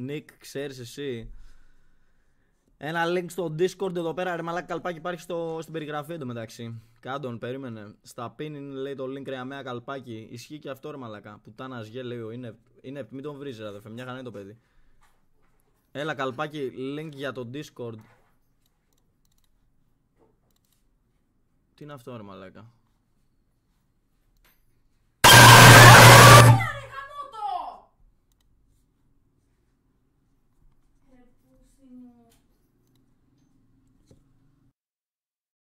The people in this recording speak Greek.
Νίκ, ξέρεις εσύ. Ένα link στο Discord εδώ πέρα, ρε μαλάκα καλπάκι υπάρχει στο, στην περιγραφή μεταξύ. Κάντον, περίμενε. Στα pin είναι, λέει το link ρε καλπάκι. Ισχύει και αυτό ρε μαλάκα. Πουτάνα γε λέει είναι, είναι, μην τον βρεις αδερφέ, μια είναι το παιδί. Έλα καλπάκι, link για το Discord. Τι είναι αυτό ρε μαλάκα.